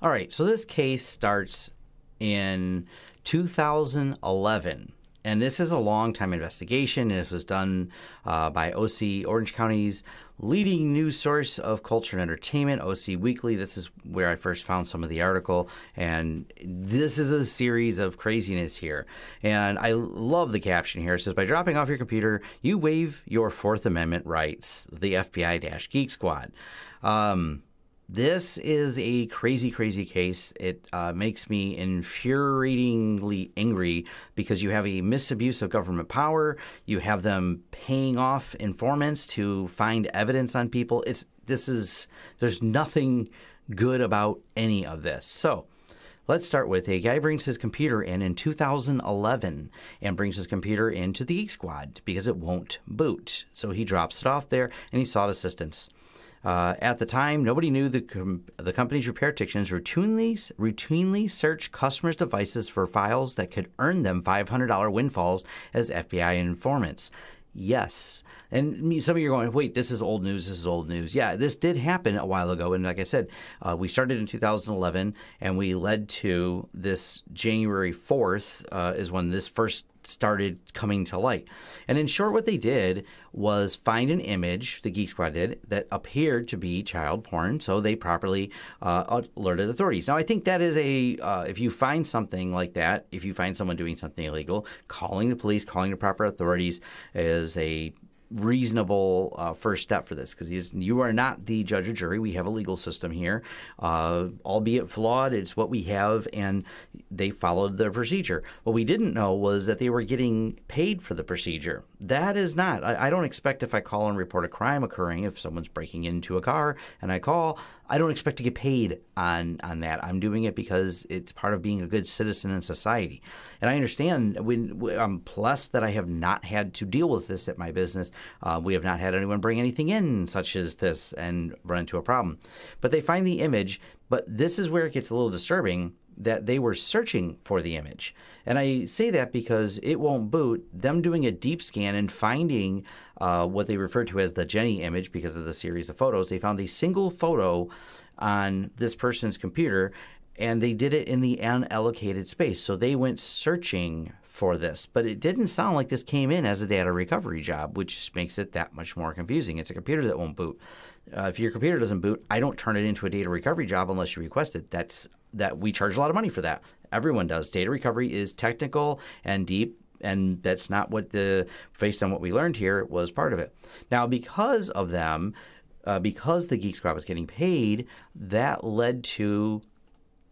All right, so this case starts in 2011. And this is a long time investigation. It was done uh, by OC Orange County's leading news source of culture and entertainment, OC Weekly. This is where I first found some of the article. And this is a series of craziness here. And I love the caption here. It says By dropping off your computer, you waive your Fourth Amendment rights, the FBI Geek Squad. Um, this is a crazy, crazy case. It uh, makes me infuriatingly angry because you have a misabuse of government power. You have them paying off informants to find evidence on people. It's this is there's nothing good about any of this. So. Let's start with a guy brings his computer in in 2011 and brings his computer into the Geek Squad because it won't boot. So he drops it off there and he sought assistance. Uh, at the time, nobody knew the, com- the company's repair technicians routinely, routinely searched customers' devices for files that could earn them $500 windfalls as FBI informants. Yes. And some of you are going, wait, this is old news. This is old news. Yeah, this did happen a while ago. And like I said, uh, we started in 2011 and we led to this January 4th uh, is when this first started coming to light. And in short, what they did was find an image, the Geek Squad did, that appeared to be child porn, so they properly uh, alerted authorities. Now, I think that is a, uh, if you find something like that, if you find someone doing something illegal, calling the police, calling the proper authorities is a reasonable uh, first step for this because you are not the judge or jury. We have a legal system here, uh, albeit flawed. It's what we have, and they followed the procedure. What we didn't know was that they were getting paid for the procedure. That is not. I, I don't expect if I call and report a crime occurring, if someone's breaking into a car and I call, I don't expect to get paid on on that. I'm doing it because it's part of being a good citizen in society, and I understand. When I'm um, blessed that I have not had to deal with this at my business uh, we have not had anyone bring anything in such as this and run into a problem. But they find the image, but this is where it gets a little disturbing that they were searching for the image. And I say that because it won't boot. Them doing a deep scan and finding uh, what they refer to as the Jenny image because of the series of photos, they found a single photo on this person's computer and they did it in the unallocated space. So they went searching for this, but it didn't sound like this came in as a data recovery job, which makes it that much more confusing. It's a computer that won't boot. Uh, if your computer doesn't boot, I don't turn it into a data recovery job unless you request it. That's that we charge a lot of money for that. Everyone does. Data recovery is technical and deep and that's not what the based on what we learned here was part of it. Now because of them, uh, because the Geek Squad was getting paid, that led to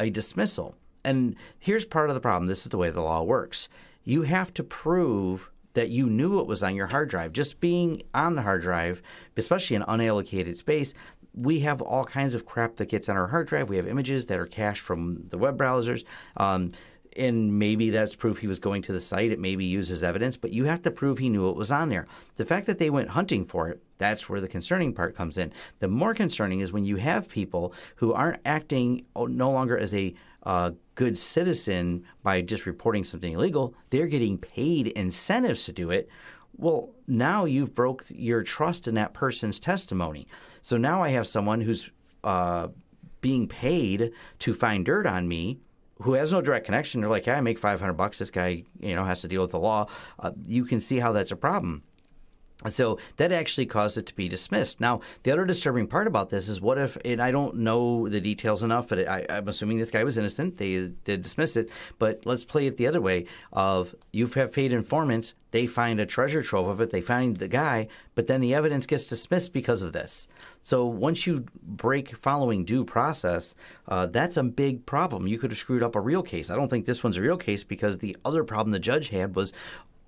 a dismissal. And here's part of the problem this is the way the law works you have to prove that you knew it was on your hard drive. Just being on the hard drive, especially in unallocated space, we have all kinds of crap that gets on our hard drive. We have images that are cached from the web browsers. Um, and maybe that's proof he was going to the site. It may be used as evidence, but you have to prove he knew it was on there. The fact that they went hunting for it, that's where the concerning part comes in. The more concerning is when you have people who aren't acting no longer as a uh, good citizen by just reporting something illegal. They're getting paid incentives to do it. Well, now you've broke your trust in that person's testimony. So now I have someone who's uh, being paid to find dirt on me who has no direct connection, they're like, "Yeah, I make 500 bucks. This guy, you know, has to deal with the law." Uh, you can see how that's a problem so that actually caused it to be dismissed. Now, the other disturbing part about this is what if, and I don't know the details enough, but I, am assuming this guy was innocent. They did dismiss it, but let's play it the other way of you have paid informants, they find a treasure trove of it, they find the guy, but then the evidence gets dismissed because of this. So once you break following due process, uh, that's a big problem. You could have screwed up a real case. I don't think this one's a real case because the other problem the judge had was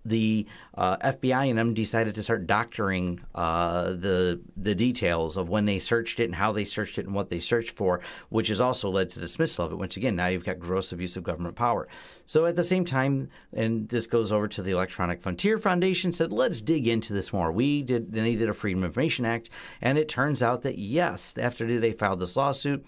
the uh, FBI and them decided to start doctoring uh, the the details of when they searched it and how they searched it and what they searched for, which has also led to dismissal of it. Once again, now you've got gross abuse of government power. So at the same time, and this goes over to the Electronic Frontier Foundation, said let's dig into this more. We did then they did a Freedom of Information Act, and it turns out that yes, after they filed this lawsuit,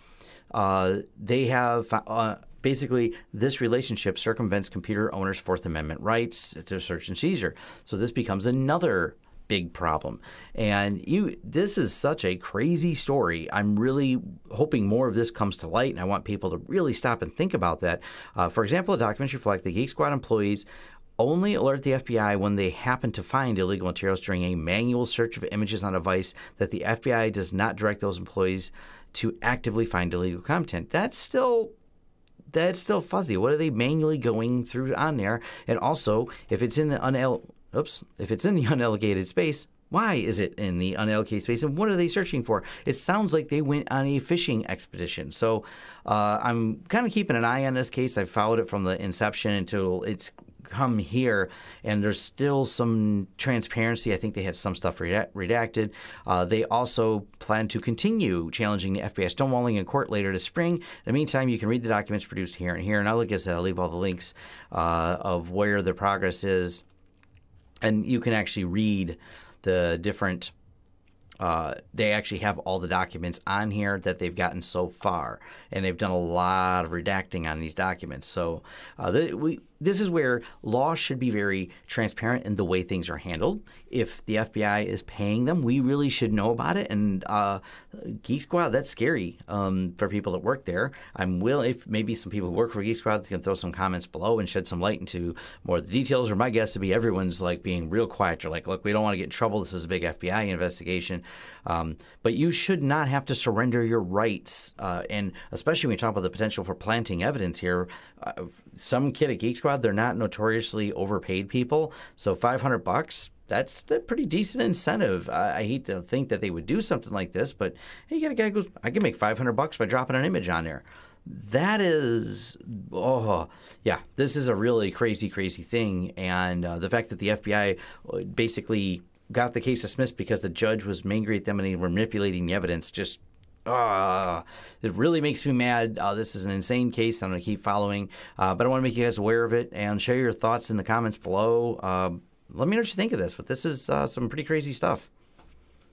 uh, they have uh, Basically, this relationship circumvents computer owners' Fourth Amendment rights to search and seizure. So this becomes another big problem. And you this is such a crazy story. I'm really hoping more of this comes to light and I want people to really stop and think about that. Uh, for example, the documents reflect the Geek Squad employees only alert the FBI when they happen to find illegal materials during a manual search of images on a device that the FBI does not direct those employees to actively find illegal content. That's still that's still fuzzy. What are they manually going through on there? And also, if it's in the unel, oops, if it's in the unallocated space, why is it in the unallocated space and what are they searching for? It sounds like they went on a fishing expedition. So uh, I'm kind of keeping an eye on this case. I've followed it from the inception until it's come here and there's still some transparency. I think they had some stuff redacted. Uh, they also plan to continue challenging the FBI stonewalling in court later this spring. In the meantime, you can read the documents produced here and here. And I'll, like I said, I'll leave all the links uh, of where the progress is. And you can actually read the different. Uh, they actually have all the documents on here that they've gotten so far, and they've done a lot of redacting on these documents. So uh, they, we this is where law should be very transparent in the way things are handled. If the FBI is paying them, we really should know about it. And uh, Geek Squad, that's scary um, for people that work there. I'm will if maybe some people who work for Geek Squad can throw some comments below and shed some light into more of the details. Or my guess would be everyone's like being real quiet. You're like, look, we don't want to get in trouble. This is a big FBI investigation. Um, but you should not have to surrender your rights, uh, and especially when you talk about the potential for planting evidence here. Uh, some kid at Geek Squad Squad, they're not notoriously overpaid people. So 500 bucks, that's a pretty decent incentive. I, I, hate to think that they would do something like this, but hey, you got a guy who goes, I can make 500 bucks by dropping an image on there. That is, oh, yeah, this is a really crazy, crazy thing. And uh, the fact that the FBI uh, basically got the case dismissed because the judge was angry at them and they were manipulating the evidence just ah, it really makes me mad. Uh, this is an insane case. I'm going to keep following, uh, but I want to make you guys aware of it and share your thoughts in the comments below. Uh, let me know what you think of this, but this is uh, some pretty crazy stuff.